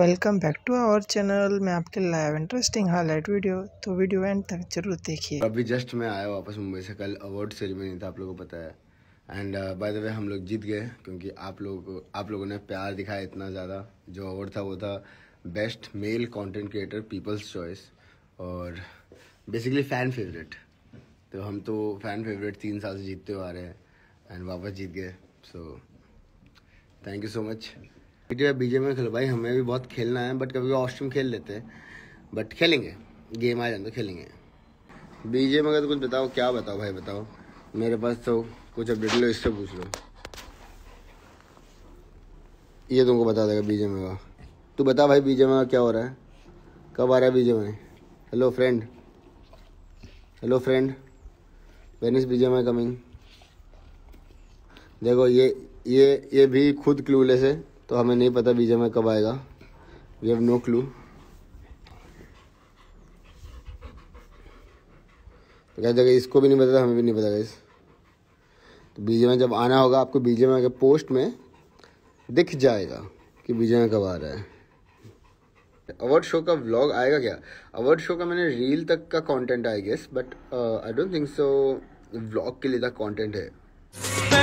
welcome back to our channel मैं आपके live interesting highlight video तो वीडियो एंड तक जरूर देखिए तो अभी जस्ट मैं आया वापस मुंबई से कल अवार्ड सेरेमनी था आप लोगों को पता है एंड बाय द वे हम लोग जीत गए क्योंकि आप लोग आप लोगों ने प्यार दिखाया इतना ज़्यादा जो अवार्ड था वो था best male content creator people's choice और बेसिकली फ़ैन फेवरेट तो हम तो फ़ैन फेवरेट तीन साल से जीतते हुए आ रहे हैं एंड वापस जीत गए so thank you so much BJ BJ में खेलो भाई हमें भी बहुत खेलना है बट कभी ऑस्ट्रीम खेल लेते हैं बट खेलेंगे गेम आ जाए तो खेलेंगे बीजे में अगर कुछ बताओ क्या बताओ भाई बताओ मेरे पास तो कुछ अपडेट लो इससे पूछ लो ये तुमको बता देगा बीजे में का तू बता भाई बीजे में क्या हो रहा है कब आ रहा है बीजे में hello friend hello friend when is BJ में कमिंग देखो ये ये ये भी खुद क्लूलेस है तो हमें नहीं पता बीजे में कब आएगा वी हैव नो क्लू तो क्या जगह इसको भी नहीं पता था हमें भी नहीं पता इस तो बीजे में जब आना होगा आपको बीजे में के पोस्ट में दिख जाएगा कि बीजे में कब आ रहा है अवार्ड शो का व्लॉग आएगा क्या अवार्ड शो का मैंने रील तक का content I guess but I don't think so vlog के लिए तक कंटेंट है